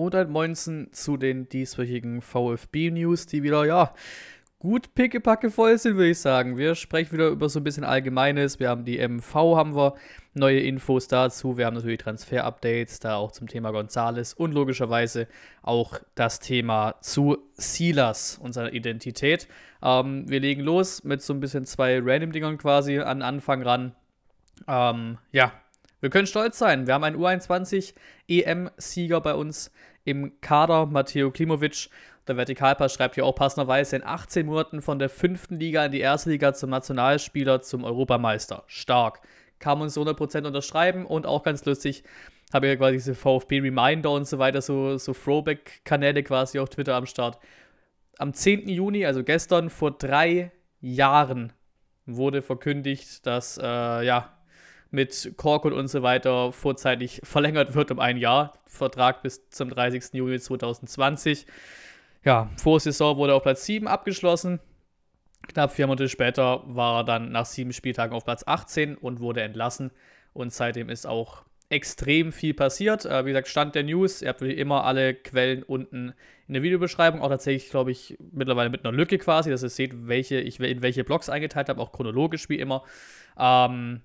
Und ein Moinsen zu den dieswöchigen VfB-News, die wieder, ja, gut pickepacke voll sind, würde ich sagen. Wir sprechen wieder über so ein bisschen Allgemeines. Wir haben die MV, haben wir neue Infos dazu. Wir haben natürlich Transfer-Updates, da auch zum Thema Gonzales und logischerweise auch das Thema zu Silas und seiner Identität. Ähm, wir legen los mit so ein bisschen zwei Random-Dingern quasi an Anfang ran. Ähm, ja, wir können stolz sein. Wir haben einen U21 EM-Sieger e bei uns im Kader. Matteo Klimovic, der Vertikalpass schreibt hier auch passenderweise in 18 Monaten von der 5. Liga in die 1. Liga zum Nationalspieler zum Europameister. Stark. Kann man so 100% unterschreiben und auch ganz lustig, habe ich ja quasi diese VfB Reminder und so weiter, so, so Throwback-Kanäle quasi auf Twitter am Start. Am 10. Juni, also gestern, vor drei Jahren, wurde verkündigt, dass äh, ja, mit Korkut und so weiter vorzeitig verlängert wird um ein Jahr. Vertrag bis zum 30. Juni 2020. Ja, vor Saison wurde er auf Platz 7 abgeschlossen. Knapp vier Monate später war er dann nach sieben Spieltagen auf Platz 18 und wurde entlassen. Und seitdem ist auch extrem viel passiert. Äh, wie gesagt, Stand der News. Ihr habt wie immer alle Quellen unten in der Videobeschreibung. Auch tatsächlich, glaube ich, mittlerweile mit einer Lücke quasi, dass ihr seht, welche ich in welche Blogs eingeteilt habe, auch chronologisch wie immer. Ähm,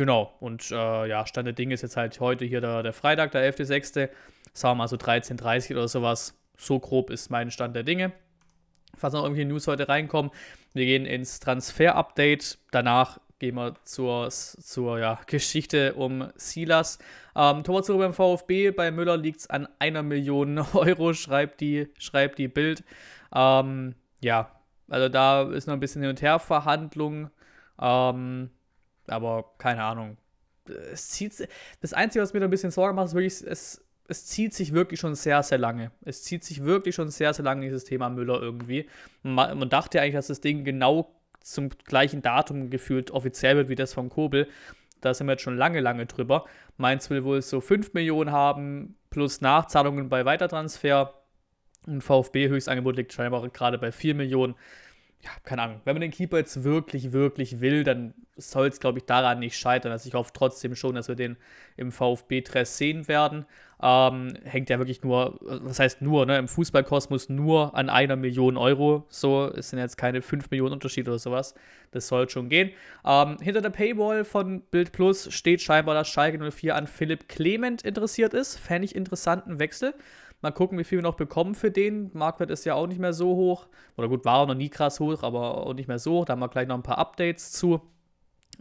Genau, und äh, ja, Stand der Dinge ist jetzt halt heute hier der, der Freitag, der 11.06. Sagen wir mal so 13.30 Uhr oder sowas. So grob ist mein Stand der Dinge. Falls noch irgendwelche News heute reinkommen, wir gehen ins Transfer-Update. Danach gehen wir zur, zur ja, Geschichte um Silas. Ähm, Thomas Zürich beim VfB, bei Müller liegt es an einer Million Euro, schreibt die, schreibt die Bild. Ähm, ja, also da ist noch ein bisschen Hin- und Her-Verhandlung. Ähm, aber keine Ahnung. Es zieht, das Einzige, was mir da ein bisschen Sorge macht, ist wirklich, es, es zieht sich wirklich schon sehr, sehr lange. Es zieht sich wirklich schon sehr, sehr lange, dieses Thema Müller irgendwie. Man, man dachte eigentlich, dass das Ding genau zum gleichen Datum gefühlt offiziell wird wie das von Kobel. Da sind wir jetzt schon lange, lange drüber. Mainz will wohl so 5 Millionen haben, plus Nachzahlungen bei Weitertransfer. Und VfB-Höchstangebot liegt scheinbar gerade bei 4 Millionen ja, keine Ahnung, wenn man den Keeper jetzt wirklich, wirklich will, dann soll es, glaube ich, daran nicht scheitern. Also ich hoffe trotzdem schon, dass wir den im VfB-Dress sehen werden. Ähm, hängt ja wirklich nur, was heißt nur, ne, im Fußballkosmos nur an einer Million Euro. So, es sind jetzt keine 5 Millionen Unterschiede oder sowas. Das soll schon gehen. Ähm, hinter der Paywall von Bild Plus steht scheinbar, dass Schalke 04 an Philipp Clement interessiert ist. Fände ich interessanten Wechsel. Mal gucken, wie viel wir noch bekommen für den. Marktwert ist ja auch nicht mehr so hoch. Oder gut, war auch noch nie krass hoch, aber auch nicht mehr so hoch. Da haben wir gleich noch ein paar Updates zu.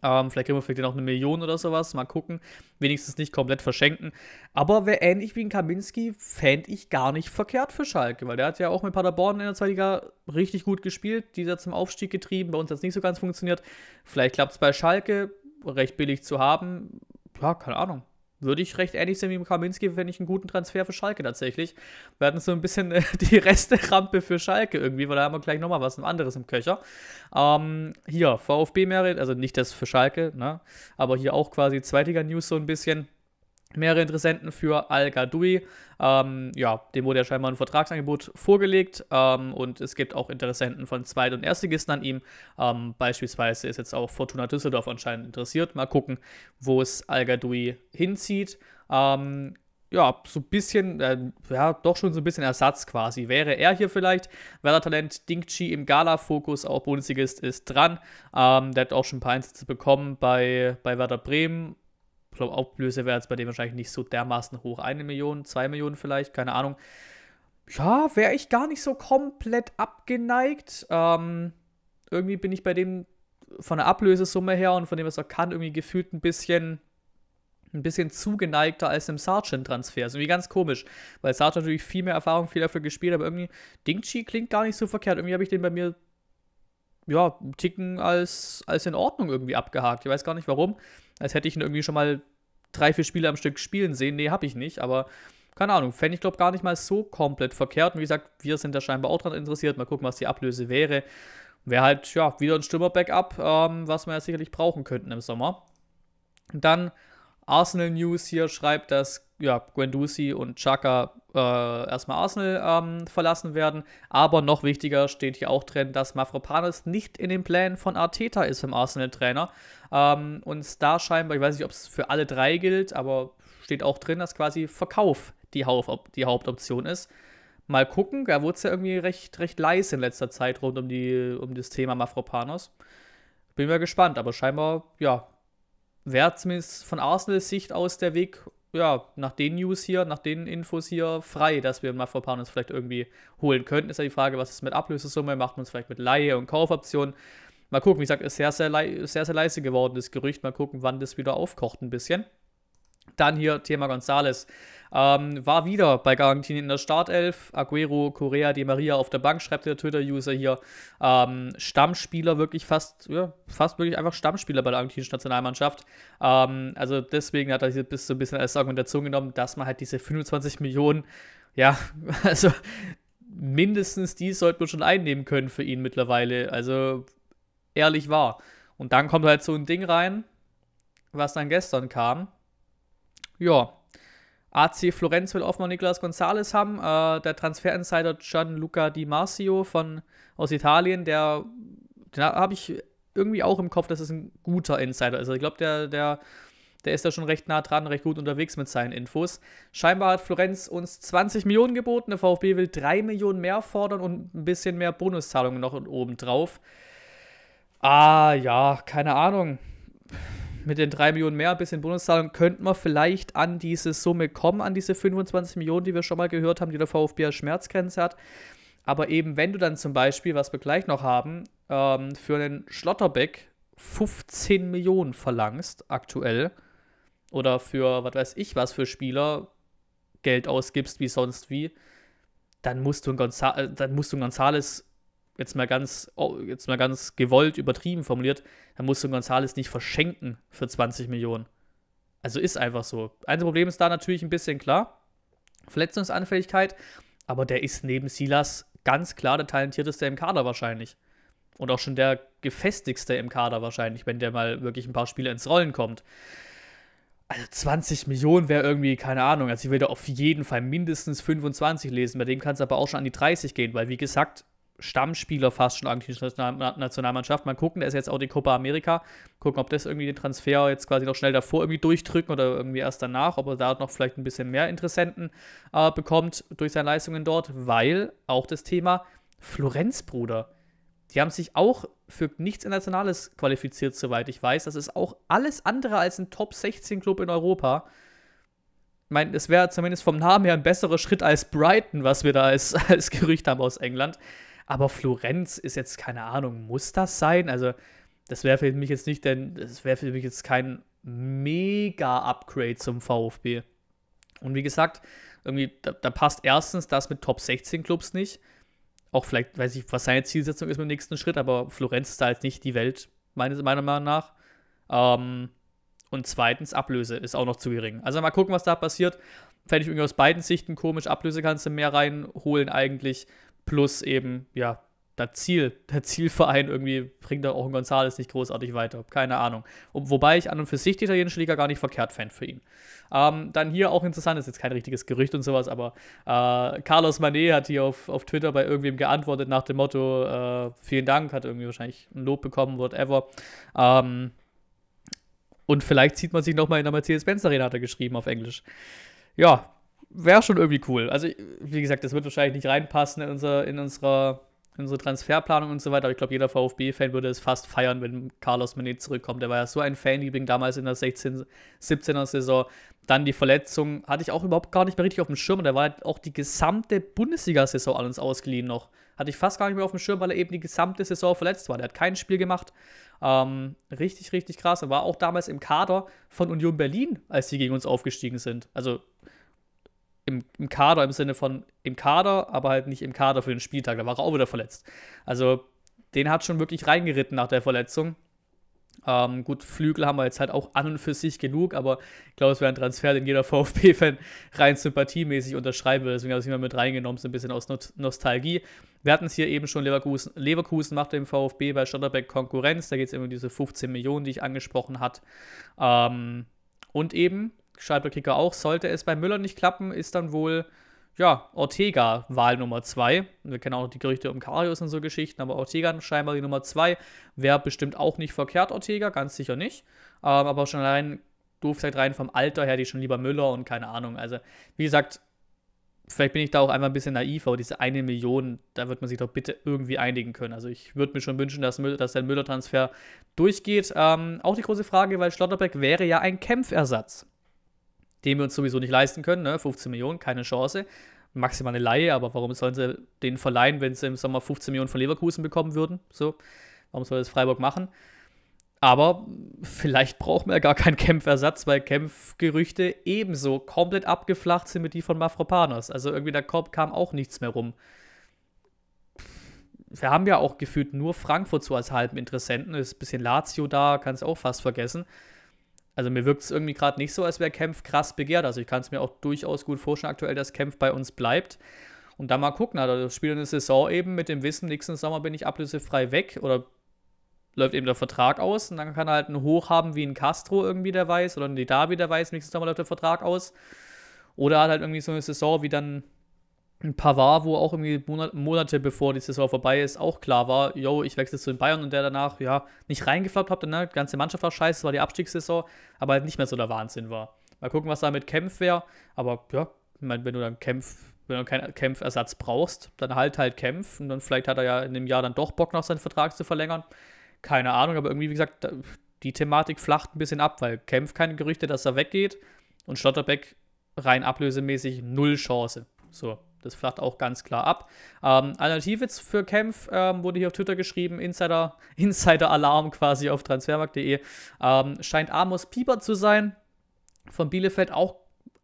Ähm, vielleicht kriegen wir vielleicht noch eine Million oder sowas. Mal gucken. Wenigstens nicht komplett verschenken. Aber wer ähnlich wie ein Kaminski, fände ich gar nicht verkehrt für Schalke, weil der hat ja auch mit Paderborn in der zweiten Liga richtig gut gespielt. Dieser zum Aufstieg getrieben. Bei uns hat es nicht so ganz funktioniert. Vielleicht klappt es bei Schalke. Recht billig zu haben. Ja, keine Ahnung würde ich recht ähnlich sehen wie Kaminski, wenn ich einen guten Transfer für Schalke tatsächlich. Wir hatten so ein bisschen äh, die Resterampe für Schalke irgendwie, weil da haben wir gleich nochmal was anderes im Köcher. Ähm, hier, VfB Merit, also nicht das für Schalke, ne? aber hier auch quasi Zweitliga-News so ein bisschen mehrere Interessenten für Al Gadoui. Ähm, ja, dem wurde ja scheinbar ein Vertragsangebot vorgelegt ähm, und es gibt auch Interessenten von Zweit- und Erstligisten an ihm. Ähm, beispielsweise ist jetzt auch Fortuna Düsseldorf anscheinend interessiert. Mal gucken, wo es Al Gadoui hinzieht. Ähm, ja, so ein bisschen, äh, ja, doch schon so ein bisschen Ersatz quasi. Wäre er hier vielleicht? Werder Talent Ding im Gala-Fokus, auch Bundesligist, ist dran. Ähm, der hat auch schon ein paar Einsätze bekommen bei, bei Werder Bremen ich glaube, Auflöse wäre jetzt bei dem wahrscheinlich nicht so dermaßen hoch. Eine Million, zwei Millionen vielleicht, keine Ahnung. Ja, wäre ich gar nicht so komplett abgeneigt. Ähm, irgendwie bin ich bei dem von der Ablösesumme her und von dem, was er kann, irgendwie gefühlt ein bisschen ein bisschen zugeneigter als im Sargent-Transfer. Ist irgendwie ganz komisch, weil Sargent natürlich viel mehr Erfahrung, viel dafür gespielt, hat. aber irgendwie Dingchi klingt gar nicht so verkehrt. Irgendwie habe ich den bei mir, ja, einen Ticken als, als in Ordnung irgendwie abgehakt. Ich weiß gar nicht warum als hätte ich ihn irgendwie schon mal drei, vier Spiele am Stück spielen sehen. Nee, habe ich nicht, aber keine Ahnung, fände ich glaube gar nicht mal so komplett verkehrt. Und wie gesagt, wir sind da scheinbar auch dran interessiert. Mal gucken, was die Ablöse wäre. Wäre halt, ja, wieder ein Stürmer-Backup, ähm, was wir ja sicherlich brauchen könnten im Sommer. Und dann Arsenal News hier schreibt, dass ja, Guendouzi und Chaka äh, erstmal Arsenal ähm, verlassen werden. Aber noch wichtiger steht hier auch drin, dass Mafropanos nicht in den Plänen von Arteta ist im Arsenal-Trainer. Ähm, und da scheinbar, ich weiß nicht, ob es für alle drei gilt, aber steht auch drin, dass quasi Verkauf die, Haupt die Hauptoption ist. Mal gucken, da wurde es ja irgendwie recht, recht leise in letzter Zeit rund um, die, um das Thema Mafropanos. Bin mal gespannt, aber scheinbar, ja, wäre zumindest von Arsenals Sicht aus der Weg ja, nach den News hier, nach den Infos hier frei, dass wir mal Vorpan uns vielleicht irgendwie holen könnten. Ist ja die Frage, was ist mit Ablösesumme? Macht man es vielleicht mit Laie und Kaufoptionen? Mal gucken, wie gesagt, ist sehr, sehr, sehr, sehr leise geworden, das Gerücht. Mal gucken, wann das wieder aufkocht ein bisschen. Dann hier Thema Gonzales. Ähm, war wieder bei Argentinien in der Startelf. Aguero, Correa, Di Maria auf der Bank, schreibt der Twitter-User hier. Ähm, Stammspieler, wirklich fast, ja, fast wirklich einfach Stammspieler bei der argentinischen Nationalmannschaft. Ähm, also deswegen hat er sich bis so ein bisschen als Argumentation genommen, dass man halt diese 25 Millionen, ja, also mindestens die sollte man schon einnehmen können für ihn mittlerweile. Also ehrlich wahr. Und dann kommt halt so ein Ding rein, was dann gestern kam ja, AC Florenz will offenbar Nicolas Gonzalez haben. Äh, der Transfer-Insider Gianluca Di Marcio von, aus Italien, der, den habe ich irgendwie auch im Kopf, dass es ein guter Insider ist. Also ich glaube, der, der, der ist da schon recht nah dran, recht gut unterwegs mit seinen Infos. Scheinbar hat Florenz uns 20 Millionen geboten, der VfB will 3 Millionen mehr fordern und ein bisschen mehr Bonuszahlungen noch obendrauf. Ah ja, keine Ahnung mit den 3 Millionen mehr, ein bisschen Bonuszahlung, könnten wir vielleicht an diese Summe kommen, an diese 25 Millionen, die wir schon mal gehört haben, die der VfB als Schmerzgrenze hat. Aber eben, wenn du dann zum Beispiel, was wir gleich noch haben, ähm, für einen Schlotterbeck 15 Millionen verlangst aktuell oder für, was weiß ich, was für Spieler Geld ausgibst, wie sonst wie, dann musst du einen, äh, Gonzales jetzt mal ganz, oh, jetzt mal ganz gewollt übertrieben formuliert, dann musst du Gonzales nicht verschenken für 20 Millionen. Also ist einfach so. Ein Problem ist da natürlich ein bisschen klar. Verletzungsanfälligkeit, aber der ist neben Silas ganz klar der talentierteste im Kader wahrscheinlich. Und auch schon der gefestigste im Kader wahrscheinlich, wenn der mal wirklich ein paar Spiele ins Rollen kommt. Also 20 Millionen wäre irgendwie, keine Ahnung. Also ich würde auf jeden Fall mindestens 25 lesen. Bei dem kann es aber auch schon an die 30 gehen, weil wie gesagt, Stammspieler fast schon eigentlich in der Nationalmannschaft. Mal gucken, der ist jetzt auch die Copa America. Gucken, ob das irgendwie den Transfer jetzt quasi noch schnell davor irgendwie durchdrücken oder irgendwie erst danach, ob er da noch vielleicht ein bisschen mehr Interessenten äh, bekommt durch seine Leistungen dort, weil auch das Thema Florenz, Bruder. Die haben sich auch für nichts Internationales qualifiziert, soweit ich weiß. Das ist auch alles andere als ein Top-16-Club in Europa. Ich meine, es wäre zumindest vom Namen her ein besserer Schritt als Brighton, was wir da als, als Gerücht haben aus England. Aber Florenz ist jetzt keine Ahnung, muss das sein? Also, das wäre für mich jetzt nicht, denn das wäre für mich jetzt kein mega Upgrade zum VfB. Und wie gesagt, irgendwie, da, da passt erstens das mit Top 16 Clubs nicht. Auch vielleicht, weiß ich, was seine Zielsetzung ist mit dem nächsten Schritt, aber Florenz ist da jetzt nicht die Welt, meines, meiner Meinung nach. Ähm, und zweitens, Ablöse ist auch noch zu gering. Also mal gucken, was da passiert. Fände ich irgendwie aus beiden Sichten komisch. Ablöse kannst du mehr reinholen eigentlich plus eben, ja, das Ziel, der Zielverein irgendwie bringt da auch ein Gonzales nicht großartig weiter. Keine Ahnung. Und wobei ich an und für sich die italienische Liga gar nicht verkehrt fände für ihn. Ähm, dann hier auch interessant, ist jetzt kein richtiges Gerücht und sowas, aber äh, Carlos Manet hat hier auf, auf Twitter bei irgendwem geantwortet nach dem Motto: äh, Vielen Dank, hat irgendwie wahrscheinlich ein Lob bekommen, whatever. Ähm, und vielleicht sieht man sich nochmal in der Mercedes-Benz-Arena, hat er geschrieben auf Englisch. Ja, wäre schon irgendwie cool. Also, wie gesagt, das wird wahrscheinlich nicht reinpassen in, unser, in unserer in unsere Transferplanung und so weiter. Aber ich glaube, jeder VfB-Fan würde es fast feiern, wenn Carlos Menet zurückkommt. Der war ja so ein Fanliebling damals in der 16, 17er Saison. Dann die Verletzung hatte ich auch überhaupt gar nicht mehr richtig auf dem Schirm. Der war halt auch die gesamte Bundesliga-Saison an uns ausgeliehen noch. Hatte ich fast gar nicht mehr auf dem Schirm, weil er eben die gesamte Saison verletzt war. Der hat kein Spiel gemacht. Ähm, richtig, richtig krass. Er war auch damals im Kader von Union Berlin, als sie gegen uns aufgestiegen sind. Also im, im Kader im Sinne von im Kader, aber halt nicht im Kader für den Spieltag. Da war er auch wieder verletzt. Also den hat schon wirklich reingeritten nach der Verletzung. Ähm, gut, Flügel haben wir jetzt halt auch an und für sich genug, aber ich glaube, es wäre ein Transfer, den jeder VfB-Fan rein sympathiemäßig unterschreiben würde. Deswegen habe ich ihn mal mit reingenommen, so ein bisschen aus Not Nostalgie. Wir hatten es hier eben schon, Leverkusen, Leverkusen macht dem VfB bei Stotterbeck Konkurrenz. Da geht es immer um diese 15 Millionen, die ich angesprochen habe. Ähm, und eben schreibt Kicker auch, sollte es bei Müller nicht klappen, ist dann wohl ja, Ortega Wahl Nummer 2. Wir kennen auch die Gerüchte um Karius und so Geschichten, aber Ortega scheinbar die Nummer 2. Wäre bestimmt auch nicht verkehrt, Ortega, ganz sicher nicht. Ähm, aber schon allein, doof gesagt, rein vom Alter her, die schon lieber Müller und keine Ahnung. Also, wie gesagt, vielleicht bin ich da auch einfach ein bisschen naiv, aber diese eine Million, da wird man sich doch bitte irgendwie einigen können. Also, ich würde mir schon wünschen, dass, Müller, dass der Müller-Transfer durchgeht. Ähm, auch die große Frage, weil Schlotterbeck wäre ja ein Kämpfersatz den wir uns sowieso nicht leisten können. Ne? 15 Millionen, keine Chance. Maximal eine Laie, aber warum sollen sie den verleihen, wenn sie im Sommer 15 Millionen von Leverkusen bekommen würden? So, warum soll das Freiburg machen? Aber vielleicht brauchen wir ja gar keinen Kämpfersatz, weil Kämpfgerüchte ebenso komplett abgeflacht sind mit die von Mafropanos. Also irgendwie da kam auch nichts mehr rum. Wir haben ja auch gefühlt nur Frankfurt so als halben Interessenten. Ist ein bisschen Lazio da, kannst auch fast vergessen also mir wirkt es irgendwie gerade nicht so, als wäre Kempf krass begehrt. Also ich kann es mir auch durchaus gut vorstellen aktuell, dass Kempf bei uns bleibt. Und dann mal gucken, also das Spiel eine Saison eben mit dem Wissen, nächsten Sommer bin ich ablösefrei weg oder läuft eben der Vertrag aus und dann kann er halt einen Hoch haben wie ein Castro irgendwie, der weiß, oder ein Didavi, der weiß, nächsten Sommer läuft der Vertrag aus. Oder hat halt irgendwie so eine Saison wie dann ein paar war, wo auch irgendwie Monat, Monate bevor die Saison vorbei ist, auch klar war, yo, ich wechsle zu den Bayern und der danach, ja, nicht reingefloppt hat, ne? die ganze Mannschaft war scheiße, war die Abstiegssaison, aber halt nicht mehr so der Wahnsinn war. Mal gucken, was da mit Kempf wäre, aber ja, ich mein, wenn du dann Kempf, wenn du keinen Kempfersatz brauchst, dann halt halt Kempf und dann vielleicht hat er ja in dem Jahr dann doch Bock, noch seinen Vertrag zu verlängern. Keine Ahnung, aber irgendwie, wie gesagt, die Thematik flacht ein bisschen ab, weil Kempf keine Gerüchte, dass er weggeht und Schlotterbeck rein ablösemäßig null Chance. So. Das flacht auch ganz klar ab. Ähm, Alternative für Kempf ähm, wurde hier auf Twitter geschrieben, Insider, Insider-Alarm quasi auf transfermarkt.de. Ähm, scheint Amos Pieper zu sein. Von Bielefeld auch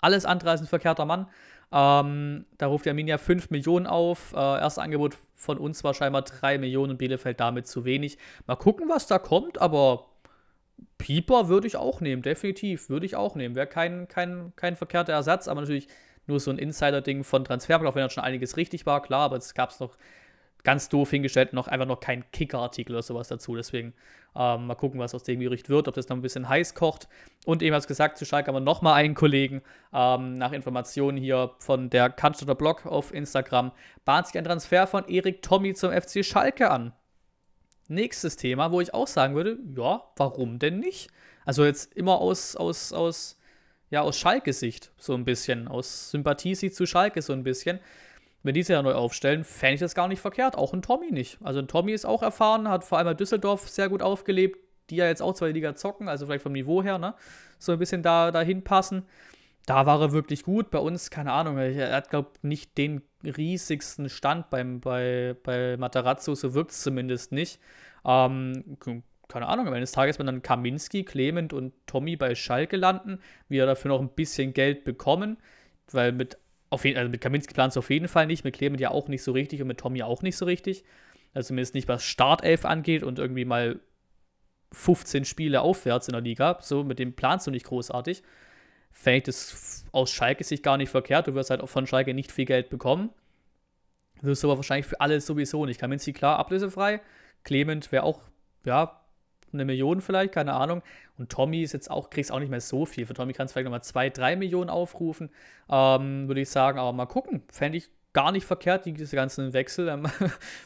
alles andere als ein verkehrter Mann. Ähm, da ruft Arminia 5 Millionen auf. Äh, erstes Angebot von uns war scheinbar 3 Millionen und Bielefeld damit zu wenig. Mal gucken, was da kommt, aber Pieper würde ich auch nehmen, definitiv. Würde ich auch nehmen. Wäre kein, kein, kein verkehrter Ersatz, aber natürlich nur so ein Insider-Ding von Transferblock, auch wenn da schon einiges richtig war, klar, aber es gab es noch ganz doof hingestellt, noch einfach noch kein Kicker-Artikel oder sowas dazu. Deswegen ähm, mal gucken, was aus dem Gericht wird, ob das noch ein bisschen heiß kocht. Und eben als gesagt, zu Schalke haben wir nochmal einen Kollegen ähm, nach Informationen hier von der Cannstatter Blog auf Instagram. Bahnt sich ein Transfer von Erik Tommy zum FC Schalke an. Nächstes Thema, wo ich auch sagen würde, ja, warum denn nicht? Also jetzt immer aus, aus, aus ja aus Schalke-Sicht so ein bisschen, aus Sympathie-Sicht zu Schalke so ein bisschen. Wenn die sich ja neu aufstellen, fände ich das gar nicht verkehrt. Auch ein Tommy nicht. Also ein Tommy ist auch erfahren, hat vor allem bei Düsseldorf sehr gut aufgelebt, die ja jetzt auch zwei Liga zocken, also vielleicht vom Niveau her, ne? So ein bisschen da, dahin passen. Da war er wirklich gut. Bei uns, keine Ahnung, er hat, glaube ich, nicht den riesigsten Stand beim, bei, bei Matarazzo, so wirkt es zumindest nicht. Ähm, keine Ahnung, am Ende des Tages, wenn dann Kaminski, Clement und Tommy bei Schalke landen, wir dafür noch ein bisschen Geld bekommen, weil mit, auf jeden, also mit Kaminski planst du auf jeden Fall nicht, mit Clement ja auch nicht so richtig und mit Tommy auch nicht so richtig. Also zumindest nicht, was Startelf angeht und irgendwie mal 15 Spiele aufwärts in der Liga. So, mit dem planst du nicht großartig. Fände ich das aus Schalke sich gar nicht verkehrt. Du wirst halt auch von Schalke nicht viel Geld bekommen. Das ist aber wahrscheinlich für alle sowieso nicht. Kaminski klar ablösefrei. Clement wäre auch, ja, eine Million vielleicht, keine Ahnung. Und Tommy ist jetzt auch, kriegst auch nicht mehr so viel. Für Tommy kannst du vielleicht nochmal zwei, drei Millionen aufrufen, ähm, würde ich sagen. Aber mal gucken, fände ich gar nicht verkehrt, diese ganzen Wechsel. Ähm,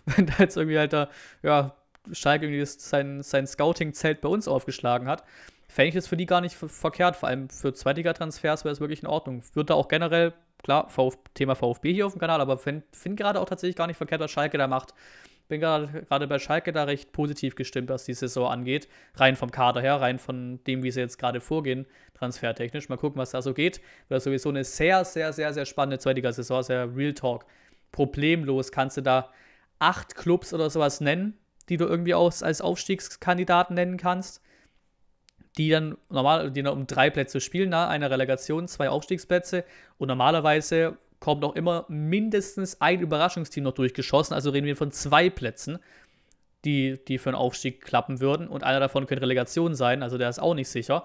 wenn da jetzt irgendwie halt da, ja, Schalke irgendwie das, sein, sein Scouting-Zelt bei uns aufgeschlagen hat. Fände ich das für die gar nicht verkehrt. Vor allem für Zweitliga-Transfers wäre es wirklich in Ordnung. Wird da auch generell, klar, Vf Thema VfB hier auf dem Kanal, aber finde find gerade auch tatsächlich gar nicht verkehrt, was Schalke da macht bin gerade bei Schalke da recht positiv gestimmt, was die Saison angeht. Rein vom Kader her, rein von dem, wie sie jetzt gerade vorgehen, transfertechnisch. Mal gucken, was da so geht. Wird sowieso eine sehr, sehr, sehr, sehr spannende zweite saison sehr Real Talk. Problemlos kannst du da acht Clubs oder sowas nennen, die du irgendwie auch als Aufstiegskandidaten nennen kannst, die dann normal, die dann um drei Plätze spielen, na, ne? eine Relegation, zwei Aufstiegsplätze und normalerweise kommt auch immer mindestens ein Überraschungsteam noch durchgeschossen. Also reden wir von zwei Plätzen, die, die für einen Aufstieg klappen würden. Und einer davon könnte Relegation sein, also der ist auch nicht sicher.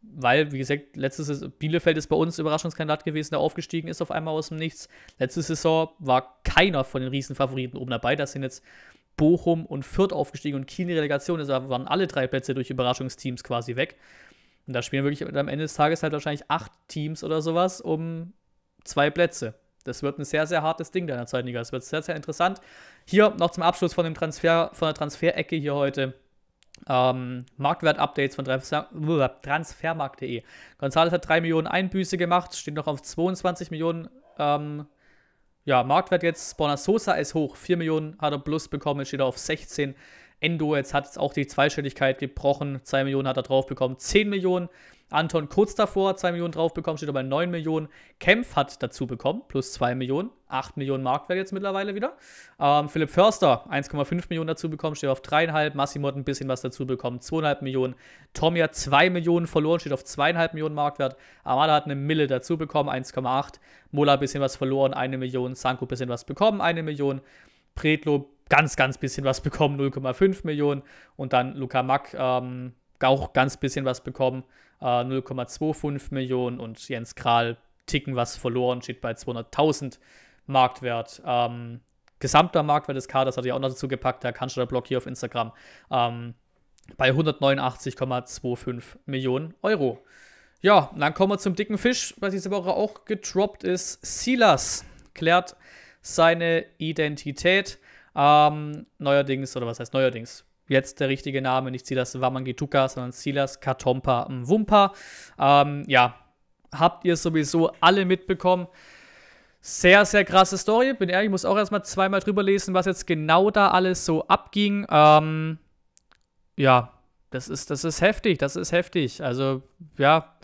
Weil, wie gesagt, letztes Saison, Bielefeld ist bei uns Überraschungskandidat gewesen, der aufgestiegen ist auf einmal aus dem Nichts. Letzte Saison war keiner von den Riesenfavoriten oben dabei. Das sind jetzt Bochum und Fürth aufgestiegen und Kiel in Relegation. Also da waren alle drei Plätze durch Überraschungsteams quasi weg. Und da spielen wirklich am Ende des Tages halt wahrscheinlich acht Teams oder sowas um zwei Plätze. Das wird ein sehr, sehr hartes Ding deiner Zweitliga. Das wird sehr, sehr interessant. Hier noch zum Abschluss von, dem Transfer, von der Transferecke hier heute. Ähm, Marktwert-Updates von Transfermarkt.de. González hat 3 Millionen Einbüße gemacht, steht noch auf 22 Millionen. Ähm, ja, Marktwert jetzt. Bonasosa ist hoch. 4 Millionen hat er plus bekommen, steht er auf 16. Millionen. Endo jetzt hat es auch die Zweistelligkeit gebrochen. 2 Millionen hat er drauf bekommen. 10 Millionen. Anton kurz davor 2 Millionen drauf bekommen, steht aber bei 9 Millionen. Kempf hat dazu bekommen, plus 2 Millionen. 8 Millionen Marktwert jetzt mittlerweile wieder. Ähm, Philipp Förster 1,5 Millionen dazu bekommen, steht auf 3,5. Massimot ein bisschen was dazu bekommen, 2,5 Millionen. Tommy hat 2 Millionen verloren, steht auf 2,5 Millionen Marktwert. Amada hat eine Mille dazu bekommen, 1,8. Mola ein bisschen was verloren, 1 Million. Sanko ein bisschen was bekommen, 1 Million. Predlo ganz, ganz bisschen was bekommen, 0,5 Millionen. Und dann Luca Mack ähm, auch ganz bisschen was bekommen, äh, 0,25 Millionen. Und Jens Kral ticken was verloren, steht bei 200.000 Marktwert. Ähm, gesamter Marktwert des Kaders hat er auch noch dazu gepackt, da kannst du Kanzler Blog hier auf Instagram, ähm, bei 189,25 Millionen Euro. Ja, dann kommen wir zum dicken Fisch, was diese Woche auch gedroppt ist. Silas klärt seine Identität. Ähm, neuerdings, oder was heißt neuerdings? Jetzt der richtige Name, nicht Silas Wamangituka, sondern Silas Katompa Mwumpa. Ähm, ja, habt ihr sowieso alle mitbekommen. Sehr, sehr krasse Story. Bin ehrlich, ich muss auch erstmal zweimal drüber lesen, was jetzt genau da alles so abging. Ähm, ja, das ist, das ist heftig, das ist heftig. Also, ja,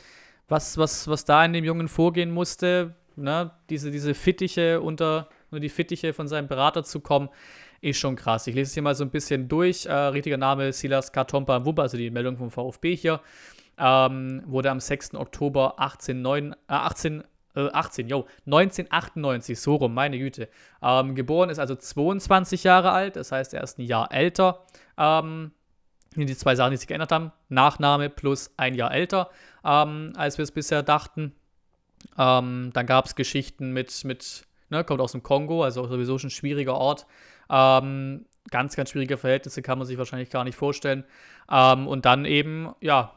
was, was, was da in dem Jungen vorgehen musste, ne? diese, diese Fittiche unter, nur die Fittiche von seinem Berater zu kommen, ist schon krass. Ich lese es hier mal so ein bisschen durch. Äh, richtiger Name Silas Katompa Wubba, also die Meldung vom VfB hier. Ähm, wurde am 6. Oktober 18, 9, äh, 18 18, äh, yo, 1998, so rum, meine Güte. Ähm, geboren ist also 22 Jahre alt, das heißt, er ist ein Jahr älter. Ähm, die zwei Sachen, die sich geändert haben: Nachname plus ein Jahr älter, ähm, als wir es bisher dachten. Ähm, dann gab es Geschichten mit, mit ne, kommt aus dem Kongo, also sowieso schon ein schwieriger Ort. Ähm, ganz, ganz schwierige Verhältnisse kann man sich wahrscheinlich gar nicht vorstellen. Ähm, und dann eben, ja,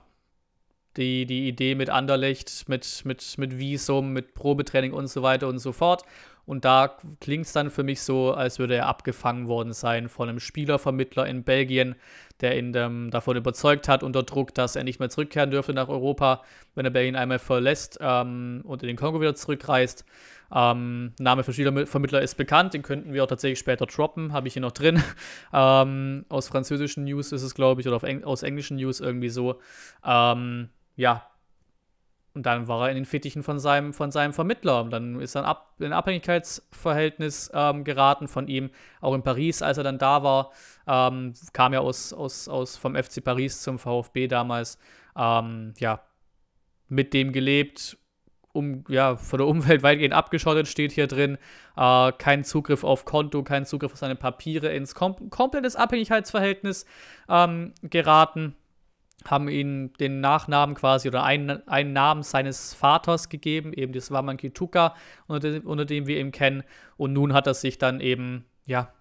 die, die Idee mit Anderlecht, mit, mit, mit Visum, mit Probetraining und so weiter und so fort. Und da klingt es dann für mich so, als würde er abgefangen worden sein von einem Spielervermittler in Belgien, der ihn ähm, davon überzeugt hat, unter Druck, dass er nicht mehr zurückkehren dürfte nach Europa, wenn er Belgien einmal verlässt ähm, und in den Kongo wieder zurückreist. Ähm, Name für Spielervermittler ist bekannt, den könnten wir auch tatsächlich später droppen, habe ich hier noch drin. Ähm, aus französischen News ist es, glaube ich, oder Eng aus englischen News irgendwie so. Ähm, ja, und dann war er in den Fittichen von seinem, von seinem Vermittler. Und dann ist er Ab in ein Abhängigkeitsverhältnis ähm, geraten von ihm. Auch in Paris, als er dann da war, ähm, kam er aus, aus, aus vom FC Paris zum VfB damals. Ähm, ja, mit dem gelebt, um, ja, von der Umwelt weitgehend abgeschottet, steht hier drin. Äh, kein Zugriff auf Konto, kein Zugriff auf seine Papiere, ins kom komplettes Abhängigkeitsverhältnis ähm, geraten haben ihm den Nachnamen quasi oder einen, einen Namen seines Vaters gegeben, eben das war Mankituka, unter dem, unter dem wir ihn kennen. Und nun hat er sich dann eben, ja,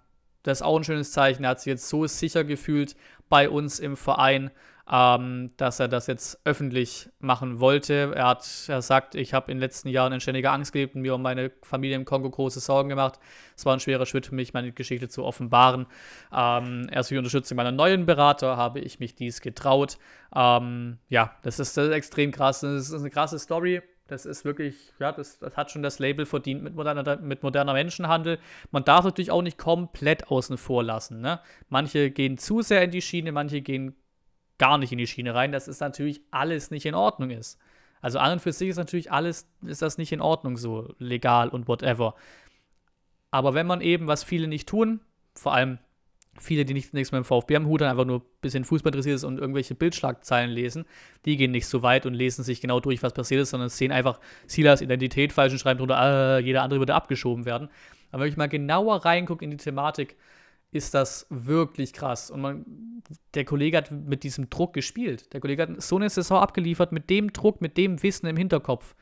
das ist auch ein schönes Zeichen, er hat sich jetzt so sicher gefühlt bei uns im Verein ähm, dass er das jetzt öffentlich machen wollte. Er, hat, er sagt, ich habe in den letzten Jahren in ständiger Angst gelebt und mir um meine Familie im Kongo große Sorgen gemacht. Es war ein schwerer Schritt für mich, meine Geschichte zu offenbaren. Ähm, erst durch Unterstützung meiner neuen Berater habe ich mich dies getraut. Ähm, ja, das ist, das ist extrem krass. Das ist eine krasse Story. Das ist wirklich, ja, das, das, hat schon das Label verdient mit moderner, mit moderner Menschenhandel. Man darf natürlich auch nicht komplett außen vor lassen. Ne? Manche gehen zu sehr in die Schiene, manche gehen gar nicht in die Schiene rein, dass es natürlich alles nicht in Ordnung ist. Also an und für sich ist natürlich alles, ist das nicht in Ordnung so, legal und whatever. Aber wenn man eben, was viele nicht tun, vor allem viele, die nicht, nichts mit dem VfB am Hut haben, einfach nur ein bisschen Fußball interessiert ist und irgendwelche Bildschlagzeilen lesen, die gehen nicht so weit und lesen sich genau durch, was passiert ist, sondern sehen einfach Silas Identität falsch und schreiben drunter, äh, jeder andere würde abgeschoben werden. Aber wenn ich mal genauer reingucke in die Thematik, ist das wirklich krass. Und man, der Kollege hat mit diesem Druck gespielt. Der Kollege hat so eine Saison abgeliefert mit dem Druck, mit dem Wissen im Hinterkopf.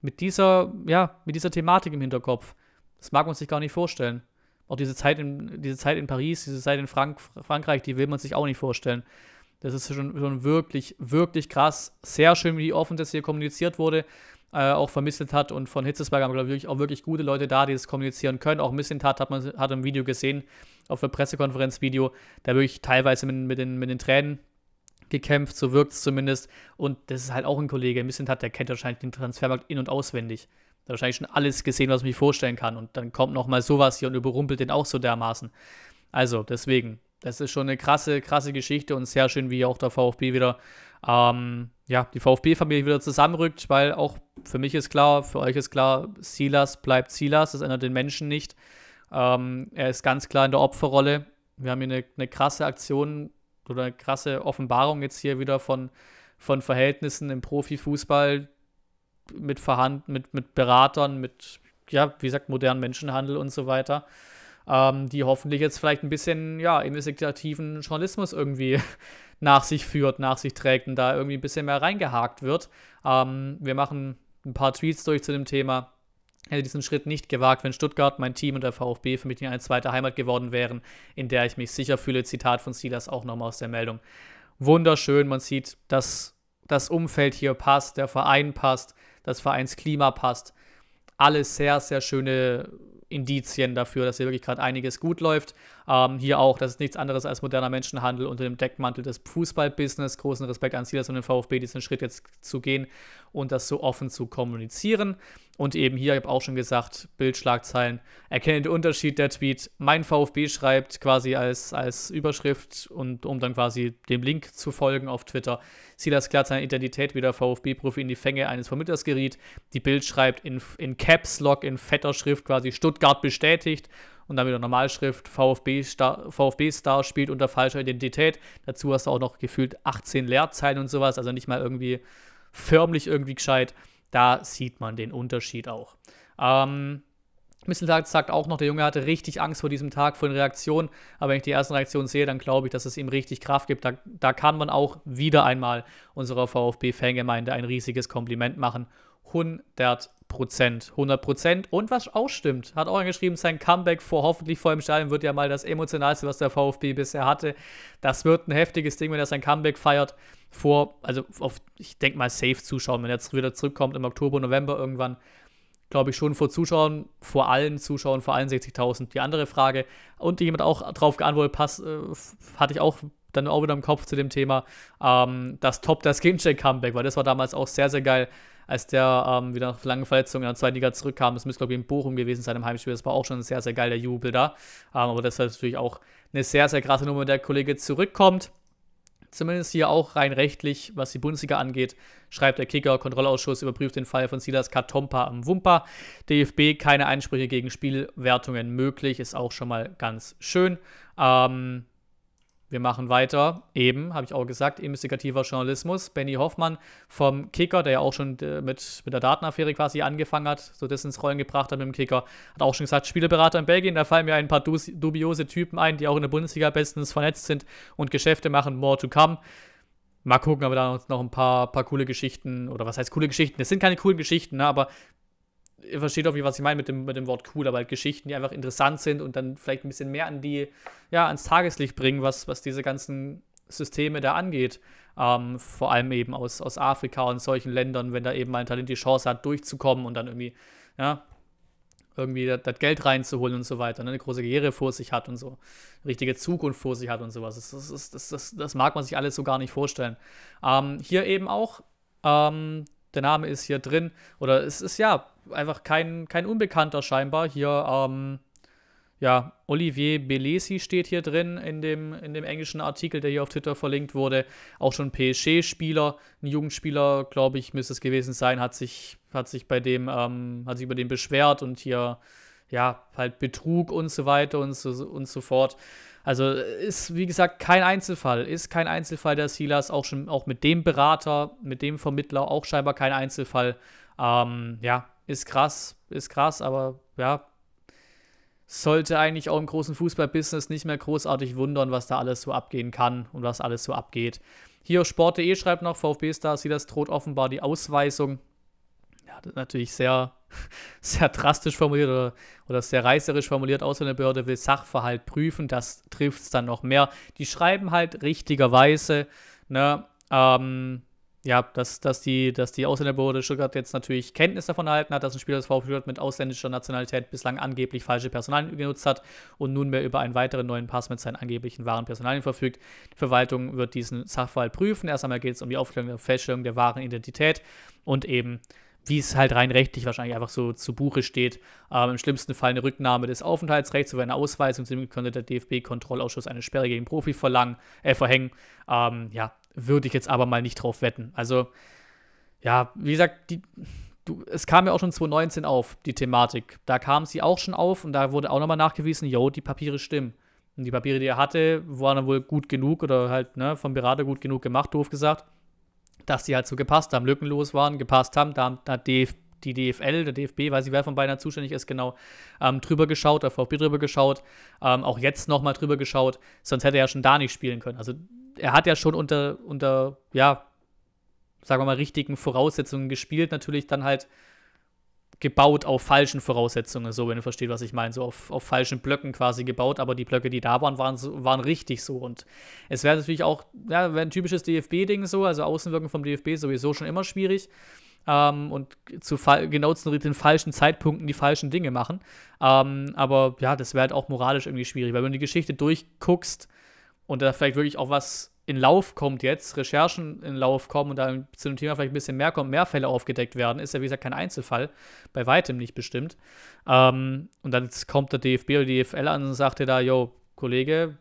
Mit dieser, ja, mit dieser Thematik im Hinterkopf. Das mag man sich gar nicht vorstellen. Auch diese Zeit in, diese Zeit in Paris, diese Zeit in Frank Frankreich, die will man sich auch nicht vorstellen. Das ist schon, schon wirklich, wirklich krass. Sehr schön, wie offen das hier kommuniziert wurde, äh, auch vermittelt hat. Und von Hitzesberg haben, glaube ich, auch wirklich gute Leute da, die das kommunizieren können. Auch Missintat hat man hat im Video gesehen, auf der Pressekonferenz-Video, da wirklich teilweise mit, mit, den, mit den Tränen gekämpft, so wirkt es zumindest. Und das ist halt auch ein Kollege, Missintat, der kennt wahrscheinlich den Transfermarkt in- und auswendig. Da wahrscheinlich schon alles gesehen, was ich mir vorstellen kann. Und dann kommt nochmal sowas hier und überrumpelt den auch so dermaßen. Also, deswegen, das ist schon eine krasse, krasse Geschichte und sehr schön, wie auch der VfB wieder, ähm, ja, die VfB-Familie wieder zusammenrückt, weil auch für mich ist klar, für euch ist klar, Silas bleibt Silas, das ändert den Menschen nicht. Ähm, er ist ganz klar in der Opferrolle. Wir haben hier eine, eine krasse Aktion oder eine krasse Offenbarung jetzt hier wieder von, von Verhältnissen im Profifußball mit, Verhand mit, mit Beratern, mit, ja, wie gesagt, modernen Menschenhandel und so weiter ähm, die hoffentlich jetzt vielleicht ein bisschen ja, investigativen Journalismus irgendwie nach sich führt, nach sich trägt und da irgendwie ein bisschen mehr reingehakt wird. Ähm, wir machen ein paar Tweets durch zu dem Thema. Hätte diesen Schritt nicht gewagt, wenn Stuttgart, mein Team und der VfB für mich eine zweite Heimat geworden wären, in der ich mich sicher fühle. Zitat von Silas auch nochmal aus der Meldung. Wunderschön, man sieht, dass das Umfeld hier passt, der Verein passt, das Vereinsklima passt. Alles sehr, sehr schöne Indizien dafür, dass hier wirklich gerade einiges gut läuft. Ähm, hier auch, das ist nichts anderes als moderner Menschenhandel unter dem Deckmantel des Fußballbusiness. Großen Respekt an Silas und den VfB, diesen Schritt jetzt zu gehen und das so offen zu kommunizieren. Und eben hier, ich habe auch schon gesagt, Bildschlagzeilen. Erkenne den Unterschied der Tweet. Mein VfB schreibt quasi als, als Überschrift und um dann quasi dem Link zu folgen auf Twitter. Silas klärt seine Identität, wie der VfB-Profi in die Fänge eines Vermittlers geriet. Die Bild schreibt in, in Caps Lock, in fetter Schrift quasi Stuttgart bestätigt und dann wieder Normalschrift, VfB-Star VfB -Star spielt unter falscher Identität. Dazu hast du auch noch gefühlt 18 Leerzeilen und sowas, also nicht mal irgendwie förmlich irgendwie gescheit. Da sieht man den Unterschied auch. Ähm, Misseltag sagt auch noch, der Junge hatte richtig Angst vor diesem Tag, vor den Reaktionen. Aber wenn ich die ersten Reaktionen sehe, dann glaube ich, dass es ihm richtig Kraft gibt. Da, da kann man auch wieder einmal unserer VfB-Fangemeinde ein riesiges Kompliment machen 100 Prozent. 100 Prozent. Und was auch stimmt, hat auch angeschrieben, sein Comeback vor hoffentlich vor dem Stadion wird ja mal das emotionalste, was der VfB bisher hatte. Das wird ein heftiges Ding, wenn er sein Comeback feiert. Vor, also auf, ich denke mal, safe Zuschauern, wenn er jetzt wieder zurückkommt im Oktober, November irgendwann. Glaube ich schon vor Zuschauern, vor allen Zuschauern, vor allen 60.000. Die andere Frage, und die jemand auch drauf geantwortet, pass, äh, hatte ich auch dann auch wieder im Kopf zu dem Thema, ähm, das Top, das Gamecheck Comeback, weil das war damals auch sehr, sehr geil als der ähm, wieder nach langen Verletzungen in der zweiten Liga zurückkam. Das müsste, glaube ich, in Bochum gewesen sein im Heimspiel. Das war auch schon ein sehr, sehr geiler Jubel da. Ähm, aber das war natürlich auch eine sehr, sehr krasse Nummer, wenn der Kollege zurückkommt. Zumindest hier auch rein rechtlich, was die Bundesliga angeht, schreibt der Kicker, Kontrollausschuss überprüft den Fall von Silas Katompa am Wumpa. DFB, keine Einsprüche gegen Spielwertungen möglich, ist auch schon mal ganz schön. Ähm, wir machen weiter, eben, habe ich auch gesagt, investigativer Journalismus. Benny Hoffmann vom Kicker, der ja auch schon äh, mit, mit der Datenaffäre quasi angefangen hat, so das ins Rollen gebracht hat mit dem Kicker, hat auch schon gesagt, Spieleberater in Belgien, da fallen mir ein paar dubiose Typen ein, die auch in der Bundesliga bestens vernetzt sind und Geschäfte machen, more to come. Mal gucken, ob wir da noch ein paar, paar coole Geschichten, oder was heißt coole Geschichten? Das sind keine coolen Geschichten, ne, aber ihr versteht irgendwie, was ich meine mit dem, mit dem Wort cool, aber halt Geschichten, die einfach interessant sind und dann vielleicht ein bisschen mehr an die, ja, ans Tageslicht bringen, was, was diese ganzen Systeme da angeht. Ähm, vor allem eben aus, aus Afrika und solchen Ländern, wenn da eben ein Talent die Chance hat, durchzukommen und dann irgendwie, ja, irgendwie das, das Geld reinzuholen und so weiter, ne? eine große Karriere vor sich hat und so, richtige Zukunft vor sich hat und sowas. Das, das, das, das, das mag man sich alles so gar nicht vorstellen. Ähm, hier eben auch ähm, der Name ist hier drin. Oder es ist ja einfach kein, kein Unbekannter scheinbar. Hier, ähm, ja, Olivier Belesi steht hier drin in dem, in dem englischen Artikel, der hier auf Twitter verlinkt wurde. Auch schon PSG-Spieler, ein Jugendspieler, glaube ich, müsste es gewesen sein, hat sich, hat sich bei dem, ähm, hat sich über den beschwert und hier, ja, halt Betrug und so weiter und so, und so fort. Also äh, ist, wie gesagt, kein Einzelfall. Ist kein Einzelfall der Silas, auch schon auch mit dem Berater, mit dem Vermittler, auch scheinbar kein Einzelfall. Ähm, ja, ist krass, ist krass, aber ja, sollte eigentlich auch im großen Fußballbusiness nicht mehr großartig wundern, was da alles so abgehen kann und was alles so abgeht. Hier sport.de schreibt noch, VfB-Star Silas droht offenbar die Ausweisung ja, natürlich sehr, sehr drastisch formuliert oder, oder sehr reißerisch formuliert, Ausländerbehörde will Sachverhalt prüfen, das trifft es dann noch mehr. Die schreiben halt richtigerweise, ne, ähm, ja, dass, dass, die, dass die Ausländerbehörde Stuttgart jetzt natürlich Kenntnis davon erhalten hat, dass ein Spieler des VfB Stuttgart mit ausländischer Nationalität bislang angeblich falsche Personalien genutzt hat und nunmehr über einen weiteren neuen Pass mit seinen angeblichen wahren Personalien verfügt. Die Verwaltung wird diesen Sachverhalt prüfen. Erst einmal geht es um die Aufklärung der Feststellung der wahren Identität und eben wie es halt rein rechtlich wahrscheinlich einfach so zu Buche steht. Ähm, Im schlimmsten Fall eine Rücknahme des Aufenthaltsrechts oder eine Ausweisung. Somit könnte der DFB-Kontrollausschuss eine Sperre gegen Profi verlangen, äh, verhängen. Ähm, ja, würde ich jetzt aber mal nicht drauf wetten. Also, ja, wie gesagt, die, du, es kam ja auch schon 2019 auf, die Thematik. Da kam sie auch schon auf und da wurde auch nochmal nachgewiesen, yo, die Papiere stimmen. Und die Papiere, die er hatte, waren dann wohl gut genug oder halt ne, vom Berater gut genug gemacht, doof gesagt dass die halt so gepasst haben, lückenlos waren, gepasst haben. Da hat DF, die DFL, der DFB, weiß ich, wer von beiden zuständig ist, genau, ähm, drüber geschaut, der VfB drüber geschaut, ähm, auch jetzt nochmal drüber geschaut, sonst hätte er ja schon da nicht spielen können. Also er hat ja schon unter, unter ja, sagen wir mal, richtigen Voraussetzungen gespielt, natürlich dann halt gebaut auf falschen Voraussetzungen, so wenn ihr versteht, was ich meine, so auf, auf falschen Blöcken quasi gebaut, aber die Blöcke, die da waren, waren, waren richtig so. Und es wäre natürlich auch, ja, wäre ein typisches DFB-Ding so, also Außenwirken vom DFB sowieso schon immer schwierig. Ähm, und zu genau zu den falschen Zeitpunkten die falschen Dinge machen. Ähm, aber ja, das wäre halt auch moralisch irgendwie schwierig, weil wenn du die Geschichte durchguckst und da vielleicht wirklich auch was in Lauf kommt jetzt, Recherchen in Lauf kommen und da zu dem Thema vielleicht ein bisschen mehr kommt, mehr Fälle aufgedeckt werden, ist ja wie gesagt kein Einzelfall, bei weitem nicht bestimmt. Ähm, und dann kommt der DFB oder die DFL an und sagt dir da, yo, Kollege,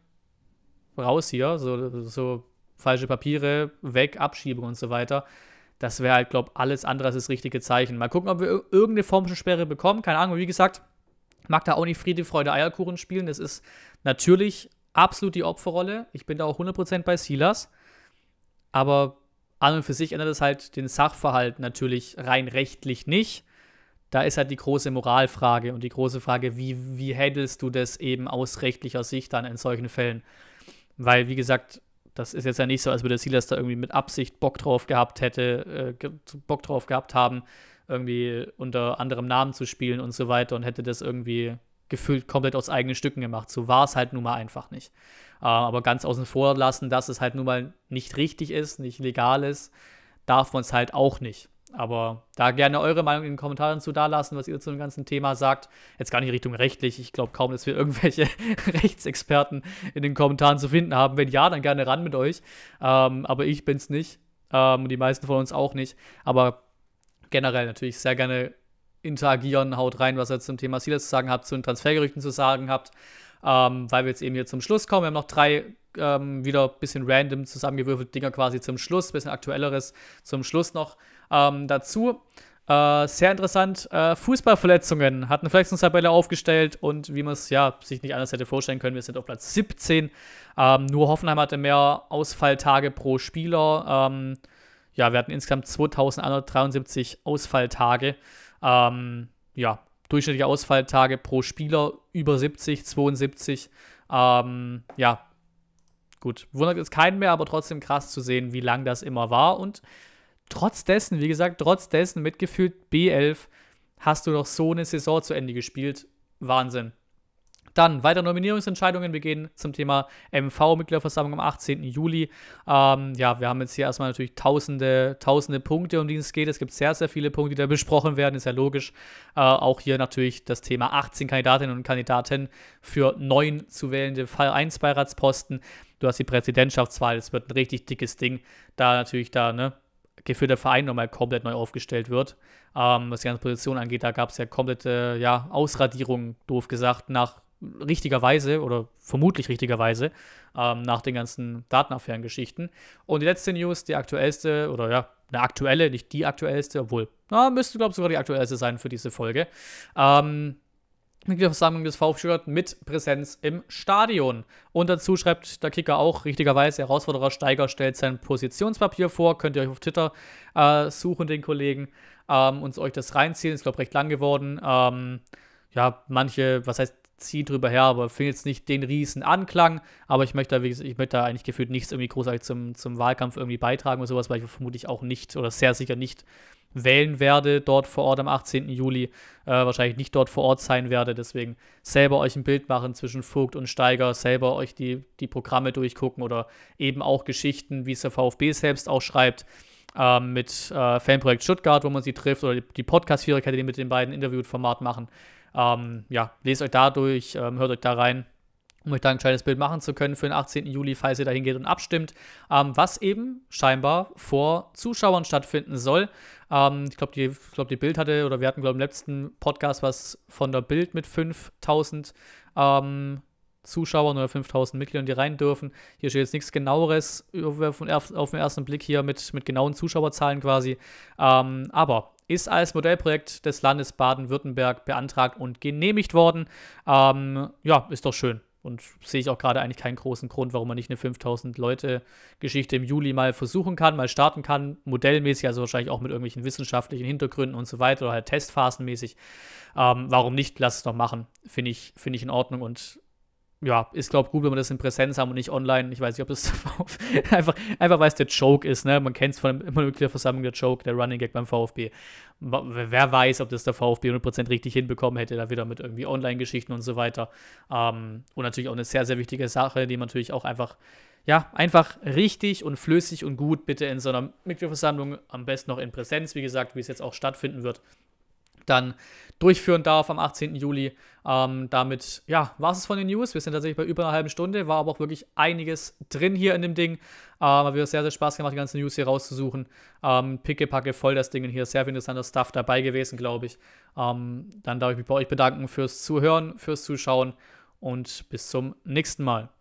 raus hier, so, so falsche Papiere, weg, Abschiebung und so weiter. Das wäre halt, glaube ich, alles andere als das richtige Zeichen. Mal gucken, ob wir irgendeine Form von Sperre bekommen, keine Ahnung, wie gesagt, mag da auch nicht Friede, Freude, Eierkuchen spielen. Das ist natürlich absolut die Opferrolle. Ich bin da auch 100% bei Silas. Aber an und für sich ändert es halt den Sachverhalt natürlich rein rechtlich nicht. Da ist halt die große Moralfrage und die große Frage, wie, wie handelst du das eben aus rechtlicher Sicht dann in solchen Fällen? Weil, wie gesagt, das ist jetzt ja nicht so, als würde Silas da irgendwie mit Absicht Bock drauf gehabt hätte, äh, Bock drauf gehabt haben, irgendwie unter anderem Namen zu spielen und so weiter und hätte das irgendwie gefühlt komplett aus eigenen Stücken gemacht. So war es halt nun mal einfach nicht. Äh, aber ganz außen vor lassen, dass es halt nun mal nicht richtig ist, nicht legal ist, darf man es halt auch nicht. Aber da gerne eure Meinung in den Kommentaren zu dalassen, was ihr zu dem ganzen Thema sagt. Jetzt gar nicht Richtung rechtlich. Ich glaube kaum, dass wir irgendwelche Rechtsexperten in den Kommentaren zu finden haben. Wenn ja, dann gerne ran mit euch. Ähm, aber ich bin es nicht. Ähm, die meisten von uns auch nicht. Aber generell natürlich sehr gerne interagieren. Haut rein, was ihr zum Thema Silas zu sagen habt, zu den Transfergerüchten zu sagen habt. Ähm, weil wir jetzt eben hier zum Schluss kommen. Wir haben noch drei ähm, wieder ein bisschen random zusammengewürfelt Dinger quasi zum Schluss, bisschen aktuelleres zum Schluss noch ähm, dazu. Äh, sehr interessant. Äh, Fußballverletzungen hat eine Verletzungstabelle aufgestellt und wie man es ja sich nicht anders hätte vorstellen können, wir sind auf Platz 17. Ähm, nur Hoffenheim hatte mehr Ausfalltage pro Spieler. Ähm, ja, wir hatten insgesamt 2173 Ausfalltage. Ähm, ja, durchschnittliche Ausfalltage pro Spieler über 70, 72. Ähm, ja, gut. Wundert jetzt keinen mehr, aber trotzdem krass zu sehen, wie lang das immer war. Und trotz dessen, wie gesagt, trotz dessen mitgefühlt B11 hast du noch so eine Saison zu Ende gespielt. Wahnsinn. Dann weitere Nominierungsentscheidungen. Wir gehen zum Thema MV-Mitgliederversammlung am 18. Juli. Ähm, ja, wir haben jetzt hier erstmal natürlich tausende, tausende Punkte, um die es geht. Es gibt sehr, sehr viele Punkte, die da besprochen werden, ist ja logisch. Äh, auch hier natürlich das Thema 18 Kandidatinnen und Kandidaten für neun zu wählende Vereinsbeiratsposten. Du hast die Präsidentschaftswahl, es wird ein richtig dickes Ding. Da natürlich da, ne, geführter Verein nochmal komplett neu aufgestellt wird. Ähm, was die ganze Position angeht, da gab es ja komplette ja, Ausradierung, doof gesagt, nach richtigerweise oder vermutlich richtigerweise ähm, nach den ganzen Datenaffären-Geschichten. Und die letzte News, die aktuellste oder ja, eine aktuelle, nicht die aktuellste, obwohl, na, müsste glaube ich sogar die aktuellste sein für diese Folge. Ähm, Mitgliederversammlung des VfB Stuttgart mit Präsenz im Stadion. Und dazu schreibt der Kicker auch richtigerweise, Herausforderer Steiger stellt sein Positionspapier vor. Könnt ihr euch auf Twitter äh, suchen, den Kollegen, ähm, und euch das reinziehen. Ist, glaube ich, recht lang geworden. Ähm, ja, manche, was heißt ziehen drüber her, aber finde jetzt nicht den riesen Anklang. Aber ich möchte da, ich möchte da eigentlich gefühlt nichts irgendwie großartig zum, zum Wahlkampf irgendwie beitragen oder sowas, weil ich vermutlich auch nicht oder sehr sicher nicht wählen werde dort vor Ort am 18. Juli, äh, wahrscheinlich nicht dort vor Ort sein werde. Deswegen selber euch ein Bild machen zwischen Vogt und Steiger, selber euch die, die Programme durchgucken oder eben auch Geschichten, wie es der VfB selbst auch schreibt, äh, mit äh, Fanprojekt Stuttgart, wo man sie trifft, oder die, die Podcast-Viererkette, die mit den beiden Interviewt-Format machen. Ähm, ja, lest euch dadurch, ähm, hört euch da rein, um euch da ein gescheites Bild machen zu können für den 18. Juli, falls ihr dahin geht und abstimmt, ähm, was eben scheinbar vor Zuschauern stattfinden soll. Ähm, ich glaube, die, glaub, die Bild hatte, oder wir hatten, glaube ich, im letzten Podcast was von der Bild mit 5000 ähm, Zuschauern oder 5000 Mitgliedern, die rein dürfen. Hier steht jetzt nichts genaueres auf den ersten Blick hier mit, mit genauen Zuschauerzahlen quasi. Ähm, aber ist als Modellprojekt des Landes Baden-Württemberg beantragt und genehmigt worden. Ähm, ja, ist doch schön. Und sehe ich auch gerade eigentlich keinen großen Grund, warum man nicht eine 5000 Leute Geschichte im Juli mal versuchen kann, mal starten kann, modellmäßig, also wahrscheinlich auch mit irgendwelchen wissenschaftlichen Hintergründen und so weiter oder halt testphasenmäßig. Ähm, warum nicht? Lass es doch machen. Finde ich, find ich in Ordnung und ja, ist, glaube ich, gut, wenn wir das in Präsenz haben und nicht online. Ich weiß nicht, ob das einfach, einfach weil es der Joke ist. Ne? Man kennt es von der Mitgliederversammlung, der Joke, der Running Gag beim VfB. Wer weiß, ob das der VfB 100% richtig hinbekommen hätte, da wieder mit irgendwie Online-Geschichten und so weiter. Ähm, und natürlich auch eine sehr, sehr wichtige Sache, die man natürlich auch einfach, ja, einfach richtig und flüssig und gut bitte in so einer Mitgliederversammlung, am besten noch in Präsenz, wie gesagt, wie es jetzt auch stattfinden wird, dann durchführen darf am 18. Juli. Ähm, damit, ja, war es von den News. Wir sind tatsächlich bei über einer halben Stunde, war aber auch wirklich einiges drin hier in dem Ding. Ähm, hat wieder sehr, sehr Spaß gemacht, die ganzen News hier rauszusuchen. Ähm, Pickepacke voll das Ding und hier sehr viel interessanter Stuff dabei gewesen, glaube ich. Ähm, dann darf ich mich bei euch bedanken fürs Zuhören, fürs Zuschauen und bis zum nächsten Mal.